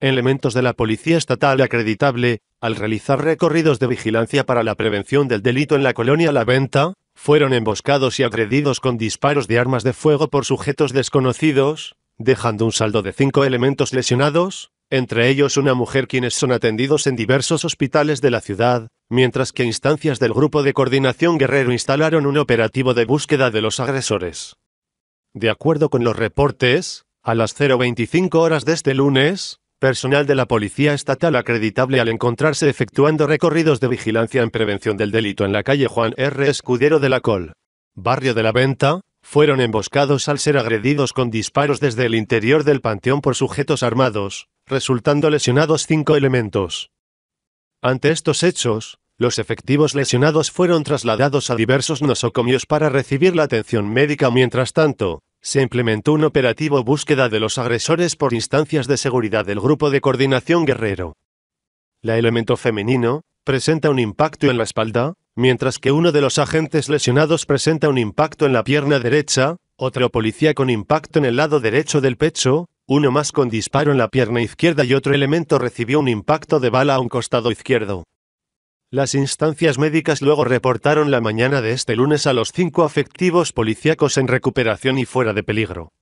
Elementos de la Policía Estatal acreditable, al realizar recorridos de vigilancia para la prevención del delito en la colonia La Venta, fueron emboscados y agredidos con disparos de armas de fuego por sujetos desconocidos, dejando un saldo de cinco elementos lesionados, entre ellos una mujer quienes son atendidos en diversos hospitales de la ciudad, mientras que instancias del Grupo de Coordinación Guerrero instalaron un operativo de búsqueda de los agresores. De acuerdo con los reportes, a las 0.25 horas de este lunes, Personal de la Policía Estatal acreditable al encontrarse efectuando recorridos de vigilancia en prevención del delito en la calle Juan R. Escudero de la Col. Barrio de la Venta, fueron emboscados al ser agredidos con disparos desde el interior del panteón por sujetos armados, resultando lesionados cinco elementos. Ante estos hechos, los efectivos lesionados fueron trasladados a diversos nosocomios para recibir la atención médica. Mientras tanto, se implementó un operativo búsqueda de los agresores por instancias de seguridad del Grupo de Coordinación Guerrero. La elemento femenino presenta un impacto en la espalda, mientras que uno de los agentes lesionados presenta un impacto en la pierna derecha, otro policía con impacto en el lado derecho del pecho, uno más con disparo en la pierna izquierda y otro elemento recibió un impacto de bala a un costado izquierdo. Las instancias médicas luego reportaron la mañana de este lunes a los cinco afectivos policíacos en recuperación y fuera de peligro.